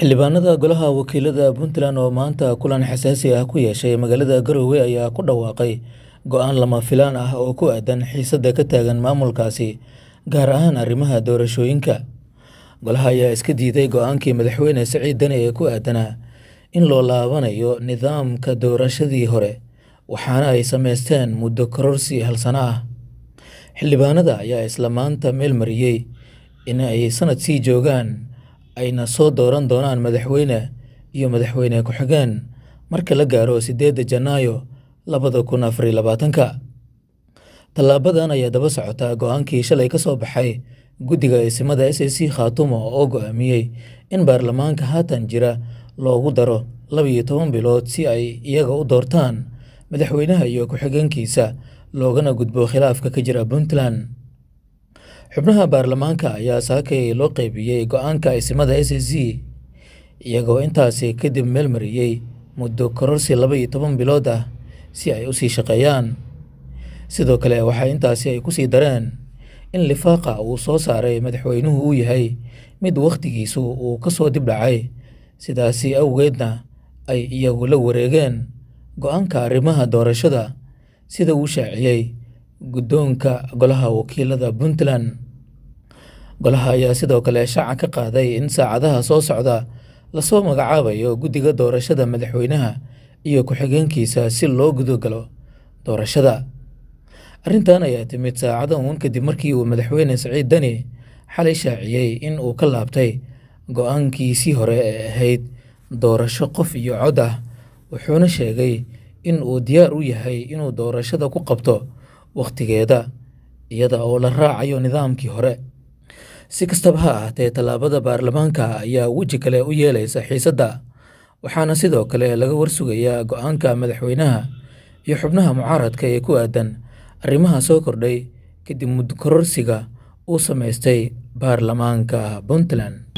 xildhibaanada golaha wakiilada puntland oo maanta kulan xasaasi ah ku yeeshay magaalada garowe ayaa ku dhawaaqay go-aan lama filaan ah oo ku aadan xiisadda ka taagan maamulkaasi gaar ahaan arrimaha doorashooyinka golaha ayaa iska diiday go-aankii madaxweyne siciid dani ee ku aadanaa in loo laabanayo nidaamka doorashadii hore waxaana ay samaysteen muddo kororsi halsano ah xildhibaanada ayaa isla maanta meel mariyey in ay sanad sii joogaan ayna soo dooran doonaan madaxweyne iyo madaxweyne ku-xigeen marka la gaaro sideedda janaayo labada kun afariyo labaatanka tallaabadan ayaa daba socotaa go-aankii shalay ka soo baxay guddiga eesimada s a c khaatumo oo go-aamiyey in baarlamaanka haatan jira loogu daro labiyo toban bilood si ay iyaga u doortaan madaxweynaha iyo ku-xigeenkiisa loogana gudbo khilaafka ka jira puntland xubnaha baarlamaanka ayaa saakay loo qaybiyey go-aanka aysimada s c iyagoo intaasi kadib meel mariyey muddo kororsi laba iyo toban bilood ah si ay u sii shaqeeyaan sidoo kale waxaa intaasi ay ku sii dareen in lifaaqa uu soo saaray madaxweynuhu uu yahay mid wakhtigiisu uu ka soo dib dhacay sidaasi awgeedna ay iyagu la wareegeen go-aanka arrimaha doorashada sida uu shaaciyey guddoonka golaha wakiilada puntland golaha ayaa sidoo kale shaca ka qaaday in saacadaha soo socda lasoo magacaabayo guddiga doorashada madaxweynaha iyo ku-xigeenkiisa si loo gudogalo doorashada arrintan ayaa timid saacada uun kadib markii uu madaxweyne saciid dani xalay shaaciyey in uu ka laabtay go-aankiisii hore ee ahayd doorasho qof iyo cod ah wuxuuna sheegay in uu diyaar u yahay inuu doorashada ku qabto wakhtigeeda iyada oo la raacayo nidaamkii hore si kastaba ha ahaatee tallaabada baarlamaanka ayaa weji kale u yeelaysa xiisadda waxaana sidoo kale laga warsugayaa go-aanka madaxweynaha iyo xubnaha mucaaradka ee ku aadan arrimaha soo kordhay kadib mudkororsiga uu samaystay baarlamaanka puntland